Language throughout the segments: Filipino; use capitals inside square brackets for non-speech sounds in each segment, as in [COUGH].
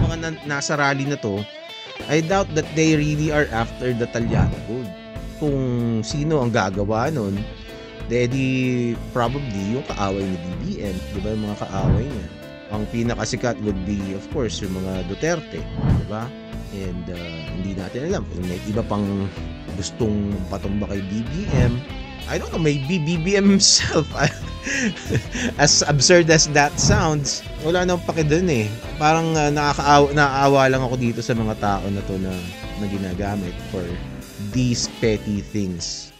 mga na, nasa rally na to, I doubt that they really are after the Talyano Gold. Kung sino ang gagawa nun, de probably yung kaaway ni BBM, di ba yung mga kaaway niya. Ang pinakasikat would be, of course, yung mga Duterte, di ba? And uh, hindi natin alam kung may iba pang gustong patumba kay BBM. I don't know, maybe BBM himself. [LAUGHS] as absurd as that sounds, wala nang paki doon eh. Parang uh, ah, nakakaawa, nakakaawa lang ako dito sa mga tao na to na, na ginagamit for these petty things.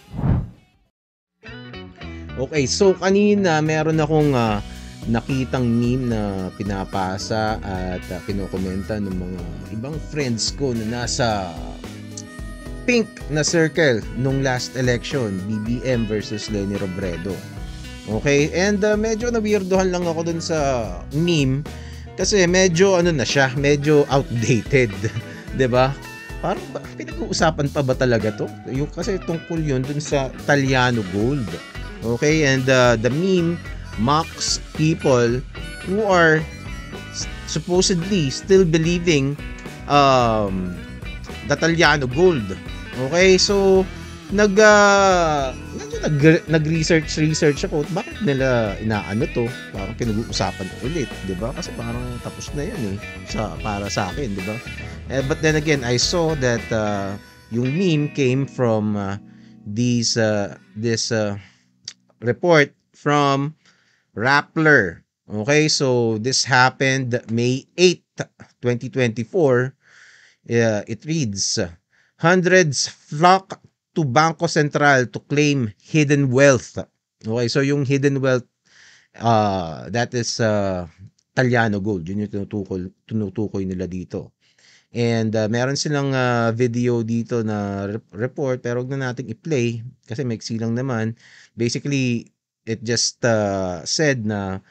Okay, so kanina meron akong uh, nakitang meme na pinapasa at uh, kinokomenta ng mga ibang friends ko na nasa pink na circle nung last election, BBM versus Lenny Robredo. Okay? And uh, medyo na-weirdohan lang ako dun sa meme kasi medyo ano na siya, medyo outdated. [LAUGHS] 'Di ba? Parang pinag-uusapan pa ba talaga to? Yung, kasi tungkol yun dun sa Taliano Gold. Okay? And uh, the meme mocks people who are supposedly still believing um, the Taliano Gold. Okay? So, nag uh, nag nag, nag-research research ako bakit nila inaano to parang pinag-uusapan ulit di ba kasi parang tapos na yan eh sa para sa akin di ba eh, but then again I saw that uh, yung meme came from uh, these uh, this uh, report from Rappler okay so this happened May 8 2024 uh, it reads hundreds flock to Banco Central to claim hidden wealth. Okay, so yung hidden wealth, uh, that is uh, Taliano gold. Yun yung tinutukoy, tinutukoy nila dito. And uh, meron silang uh, video dito na report pero huwag na nating i-play kasi may lang naman. Basically, it just uh, said na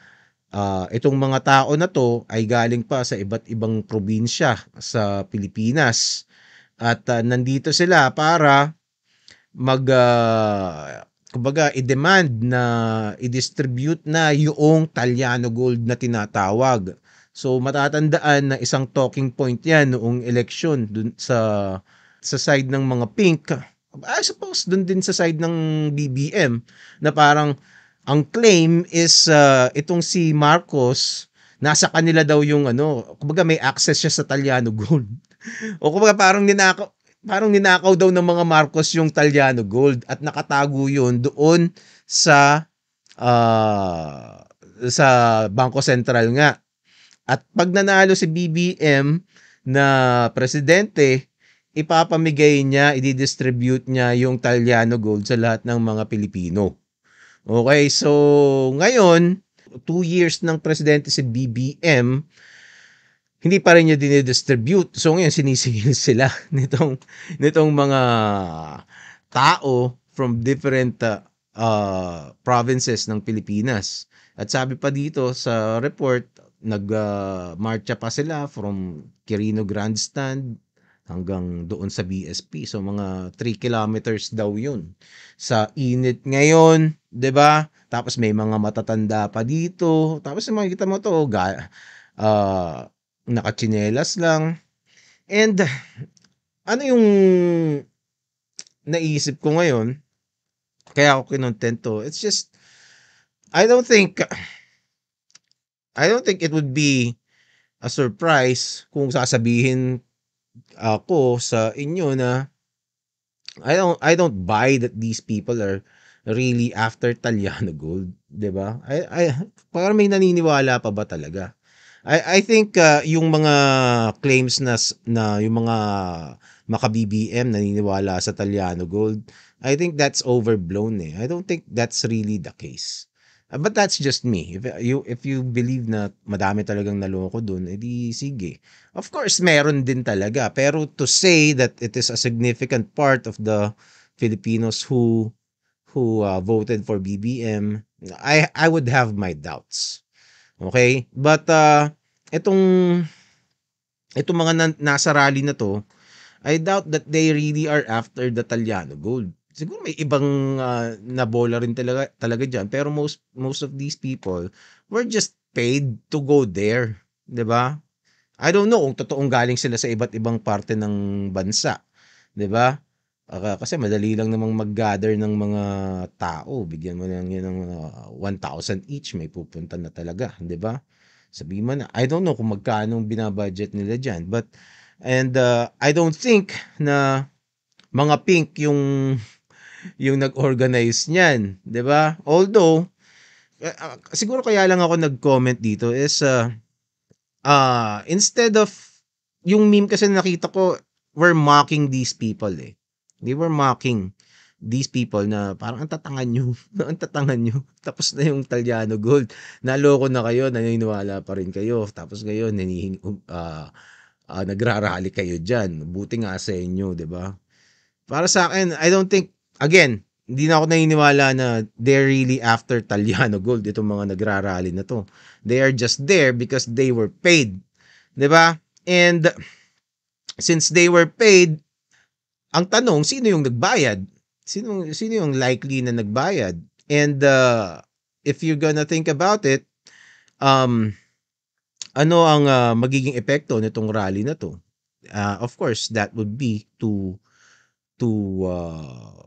uh, itong mga tao na to ay galing pa sa iba't ibang probinsya sa Pilipinas. At uh, nandito sila para mag uh, kumbaga i-demand na i-distribute na yung Taliano Gold na tinatawag. So matatandaan na isang talking point 'yan noong eleksyon dun sa sa side ng mga pink. I suppose dun din sa side ng BBM na parang ang claim is uh, itong si Marcos nasa kanila daw yung ano, kumbaga may access siya sa Taliano Gold. [LAUGHS] o kumbaga parang ninakaw, parang ninakaw daw ng mga Marcos yung Taliano Gold at nakatago yun doon sa uh, sa Bangko Sentral nga. At pag nanalo si BBM na presidente, ipapamigay niya, i-distribute niya yung Taliano Gold sa lahat ng mga Pilipino. Okay, so ngayon, two years ng presidente si BBM, hindi pa rin niya dinidistribute. So ngayon sinisingil [LAUGHS] sila nitong nitong mga tao from different uh, uh, provinces ng Pilipinas. At sabi pa dito sa report, nag-marcha uh, pa sila from Quirino Grandstand hanggang doon sa BSP. So mga 3 kilometers daw 'yun. Sa init ngayon, 'di ba? Tapos may mga matatanda pa dito. Tapos makikita mo to, ga- uh, nakatsinelas lang. And ano yung naisip ko ngayon, kaya ako kinontento, it's just, I don't think, I don't think it would be a surprise kung sasabihin ako sa inyo na I don't I don't buy that these people are really after Taliano Gold, 'di ba? I I parang may naniniwala pa ba talaga? I I think uh, yung mga claims na na yung mga maka BBM naniniwala sa Taliano Gold, I think that's overblown eh. I don't think that's really the case. Uh, but that's just me. If uh, you if you believe na madami talagang naloko doon, edi sige. Of course, meron din talaga. Pero to say that it is a significant part of the Filipinos who who uh, voted for BBM, I I would have my doubts. Okay? But uh itong itong mga na, nasa rally na to, I doubt that they really are after the Taliano gold. Siguro may ibang uh, ah, nabola rin talaga talaga diyan, pero most most of these people were just paid to go there, 'di ba? I don't know kung totoong galing sila sa iba't ibang parte ng bansa, 'di ba? Uh, kasi madali lang namang mag-gather ng mga tao. Bigyan mo lang yun ng uh, ah, 1,000 each, may pupunta na talaga, di ba? Sabi man, I don't know kung magkano binabudget nila dyan. But, and uh, I don't think na mga pink yung yung nag-organize niyan, 'di ba? Although eh, ah, siguro kaya lang ako nag-comment dito is uh, uh instead of yung meme kasi nakita ko we're mocking these people eh. They were mocking these people na parang ang tatangan nyo, [LAUGHS] ang tatangan nyo, tapos na yung Italiano gold. Naloko na kayo, naniniwala pa rin kayo. Tapos ngayon, nanihing, uh, uh, nagrarally kayo dyan. Buti nga sa inyo, di ba? Para sa akin, I don't think, again, hindi na ako naniniwala na they're really after Taliano Gold, itong mga nagrarally na to. They are just there because they were paid. ba? Diba? And since they were paid, ang tanong, sino yung nagbayad? sino, sino yung likely na nagbayad? And uh, if you're gonna think about it, um, ano ang uh, magiging epekto nitong rally na to? Uh, of course, that would be to to uh,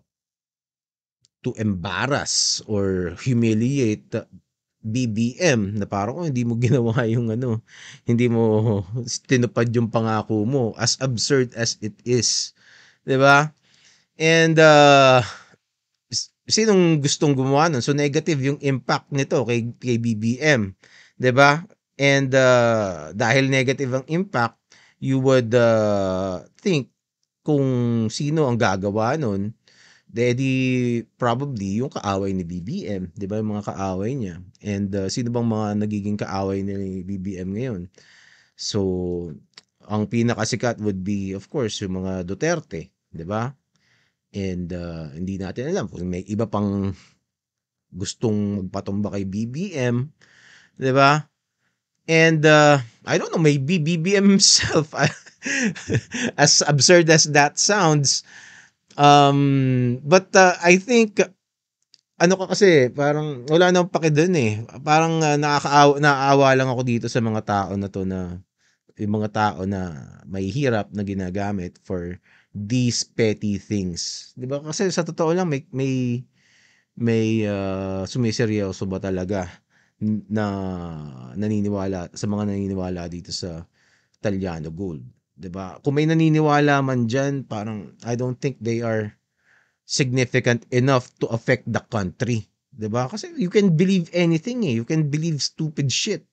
to embarrass or humiliate BBM na parang oh, hindi mo [LAUGHS] ginawa yung ano, hindi mo tinupad yung pangako mo as absurd as it is. 'Di ba? And uh, sinong gustong gumawa nun? So negative yung impact nito kay, kay BBM. 'di ba? And uh, dahil negative ang impact, you would uh, think kung sino ang gagawa nun, Daddy, probably yung kaaway ni BBM, 'di ba? Yung mga kaaway niya. And uh, sino bang mga nagiging kaaway ni BBM ngayon? So, ang pinakasikat would be of course yung mga Duterte, 'di ba? And uh, hindi natin alam kung may iba pang gustong magpatumba kay BBM, 'di ba? And uh, I don't know, maybe BBM himself [LAUGHS] [LAUGHS] as absurd as that sounds um but uh, I think ano ka kasi, parang wala na akong pake doon eh. Parang uh, nakakaawa, lang ako dito sa mga tao na to na yung mga tao na may hirap na ginagamit for these petty things. 'Di ba? Kasi sa totoo lang may may may uh, sumiseryoso ba talaga na naniniwala sa mga naniniwala dito sa Italiano gold, 'di ba? Kung may naniniwala man diyan, parang I don't think they are significant enough to affect the country, 'di ba? Kasi you can believe anything eh. You can believe stupid shit.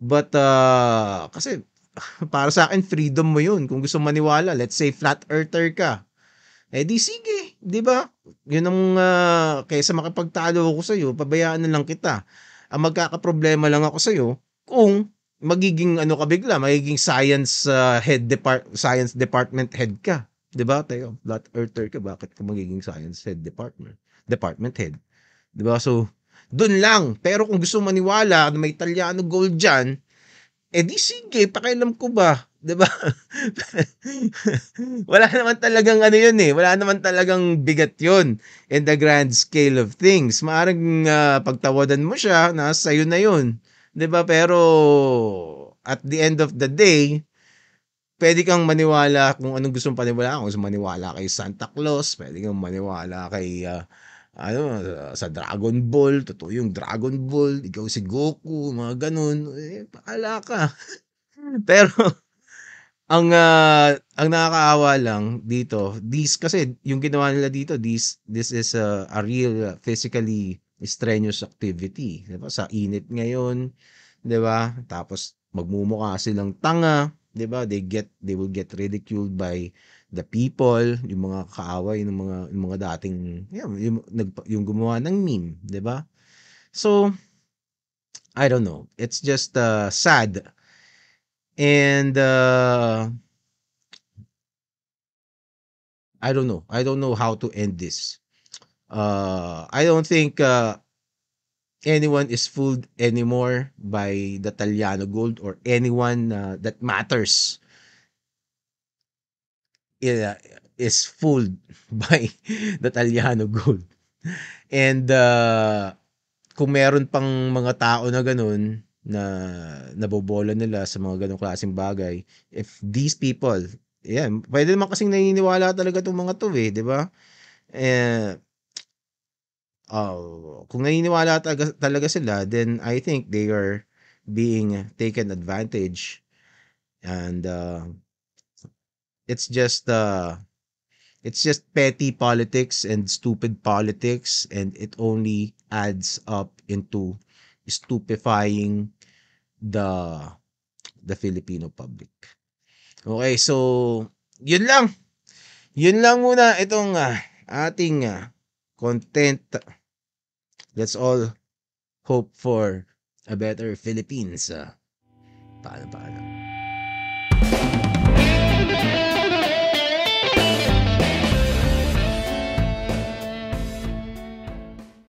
But uh, kasi [LAUGHS] para sa akin, freedom mo yun. Kung gusto maniwala, let's say flat earther ka. Eh di sige, di ba? Yun ang, uh, kaysa makapagtalo ako sa'yo, pabayaan na lang kita. Ang magkakaproblema lang ako sa'yo, kung magiging ano ka bigla, magiging science uh, head depart science department head ka. 'Di ba? Tayo, flat earther ka, bakit ka magiging science head department department head? 'Di ba? So, doon lang. Pero kung gusto maniwala na may Italiano gold diyan, eh di sige, pakialam ko ba? 'Di ba? [LAUGHS] Wala naman talagang ano 'yun eh. Wala naman talagang bigat 'yun in the grand scale of things. Maaring uh, pagtawadan mo siya, nasa iyo na 'yun. 'Di ba? Pero at the end of the day, pwede kang maniwala kung anong gusto mong paniwalaan. Kung maniwala kay Santa Claus, pwede kang maniwala kay uh, ano, sa Dragon Ball, totoo yung Dragon Ball, ikaw si Goku, mga ganun, eh, pakala ka. [LAUGHS] Pero, ang, uh, ang nakakaawa lang dito, this, kasi yung ginawa nila dito, this, this is a, a real ah, physically strenuous activity. Diba? Sa init ngayon, di ba? Tapos, magmumukha silang tanga, di ba? They get, they will get ridiculed by The People, yung mga kaaway ng mga yung mga dating yung, yung, yung gumawa ng meme, 'di ba? So I don't know. It's just uh, sad. And uh, I don't know. I don't know how to end this. Uh, I don't think uh, anyone is fooled anymore by the Taliano gold or anyone uh, that matters is fooled [LAUGHS] by the Taliano gold. And uh, kung meron pang mga tao na ganun na nabobola nila sa mga ganong klaseng bagay, if these people, yeah, pwede naman kasing naniniwala talaga itong mga to eh, di ba? Eh, oh, kung naniniwala talaga, talaga sila, then I think they are being taken advantage and uh, it's just uh it's just petty politics and stupid politics and it only adds up into stupefying the the Filipino public. Okay, so yun lang. Yun lang muna itong uh, ating uh, content. Let's all hope for a better Philippines. Uh, ah. paalam, paalam.